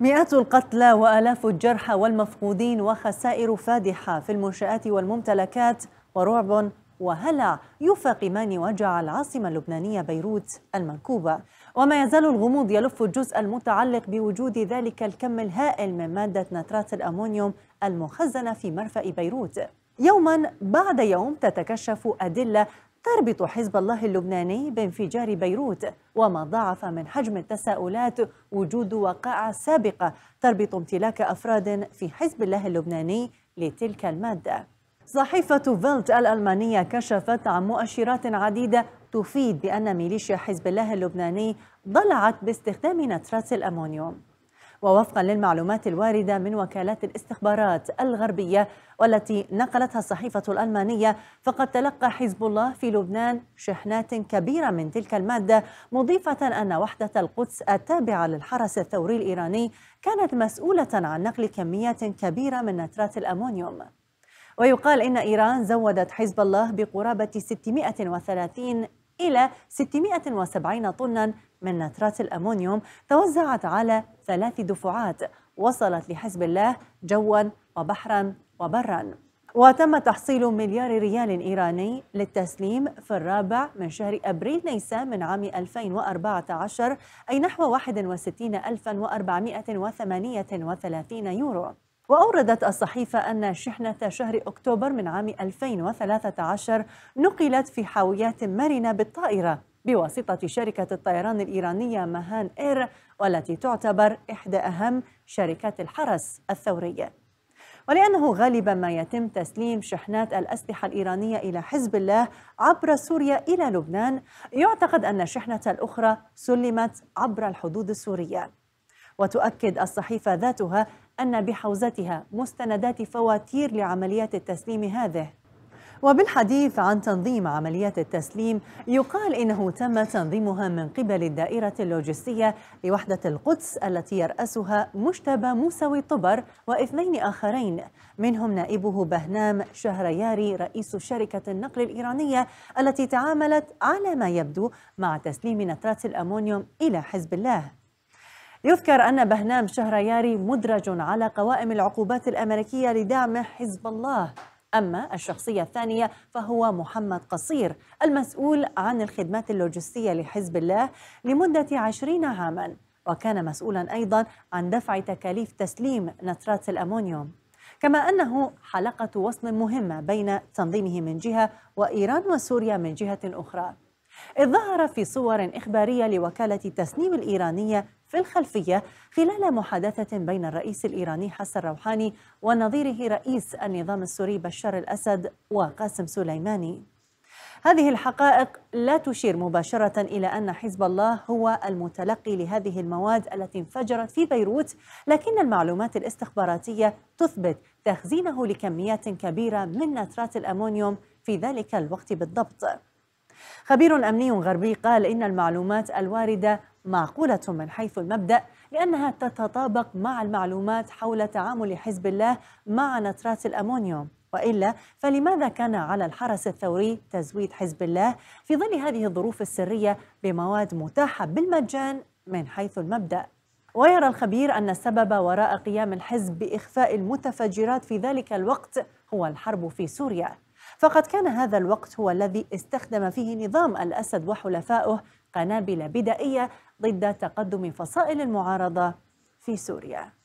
مئات القتلى وآلاف الجرحى والمفقودين وخسائر فادحة في المنشآت والممتلكات ورعب وهلع يفاقمان وجع العاصمة اللبنانية بيروت المنكوبة وما يزال الغموض يلف الجزء المتعلق بوجود ذلك الكم الهائل من مادة نترات الأمونيوم المخزنة في مرفأ بيروت يوما بعد يوم تتكشف أدلة تربط حزب الله اللبناني بانفجار بيروت وما ضاعف من حجم التساؤلات وجود وقائع سابقة تربط امتلاك أفراد في حزب الله اللبناني لتلك المادة صحيفة فيلت الألمانية كشفت عن مؤشرات عديدة تفيد بأن ميليشيا حزب الله اللبناني ضلعت باستخدام نترات الأمونيوم ووفقا للمعلومات الواردة من وكالات الاستخبارات الغربية والتي نقلتها الصحيفة الألمانية فقد تلقى حزب الله في لبنان شحنات كبيرة من تلك المادة مضيفة أن وحدة القدس التابعة للحرس الثوري الإيراني كانت مسؤولة عن نقل كميات كبيرة من نترات الأمونيوم ويقال إن إيران زودت حزب الله بقرابة 630 إلى 670 طنا من نترات الأمونيوم توزعت على ثلاث دفعات وصلت لحزب الله جوا وبحرا وبرا وتم تحصيل مليار ريال إيراني للتسليم في الرابع من شهر أبريل نيسان من عام 2014 أي نحو 61438 يورو وأوردت الصحيفة أن شحنة شهر أكتوبر من عام 2013 نقلت في حاويات مرنة بالطائرة بواسطة شركة الطيران الإيرانية مهان إير والتي تعتبر إحدى أهم شركات الحرس الثورية ولأنه غالبا ما يتم تسليم شحنات الأسلحة الإيرانية إلى حزب الله عبر سوريا إلى لبنان يعتقد أن الشحنة الأخرى سلمت عبر الحدود السورية وتؤكد الصحيفة ذاتها أن بحوزتها مستندات فواتير لعمليات التسليم هذه وبالحديث عن تنظيم عمليات التسليم يقال إنه تم تنظيمها من قبل الدائرة اللوجستية لوحدة القدس التي يرأسها مجتبى موسوي طبر واثنين آخرين منهم نائبه بهنام شهرياري رئيس شركة النقل الإيرانية التي تعاملت على ما يبدو مع تسليم نترات الأمونيوم إلى حزب الله يذكر أن بهنام شهرياري مدرج على قوائم العقوبات الأمريكية لدعم حزب الله أما الشخصية الثانية فهو محمد قصير المسؤول عن الخدمات اللوجستية لحزب الله لمدة عشرين عاماً وكان مسؤولا أيضا عن دفع تكاليف تسليم نترات الأمونيوم كما أنه حلقة وصل مهمة بين تنظيمه من جهة وإيران وسوريا من جهة أخرى إذ ظهر في صور إخبارية لوكالة التسنيم الإيرانية في الخلفية خلال محادثة بين الرئيس الإيراني حسن روحاني ونظيره رئيس النظام السوري بشار الأسد وقاسم سليماني هذه الحقائق لا تشير مباشرة إلى أن حزب الله هو المتلقي لهذه المواد التي انفجرت في بيروت، لكن المعلومات الاستخباراتية تثبت تخزينه لكميات كبيرة من نترات الأمونيوم في ذلك الوقت بالضبط. خبير أمني غربي قال إن المعلومات الواردة معقولة من حيث المبدأ لأنها تتطابق مع المعلومات حول تعامل حزب الله مع نترات الأمونيوم وإلا فلماذا كان على الحرس الثوري تزويد حزب الله في ظل هذه الظروف السرية بمواد متاحة بالمجان من حيث المبدأ ويرى الخبير أن السبب وراء قيام الحزب بإخفاء المتفجرات في ذلك الوقت هو الحرب في سوريا فقد كان هذا الوقت هو الذي استخدم فيه نظام الأسد وحلفائه قنابل بدائية ضد تقدم فصائل المعارضة في سوريا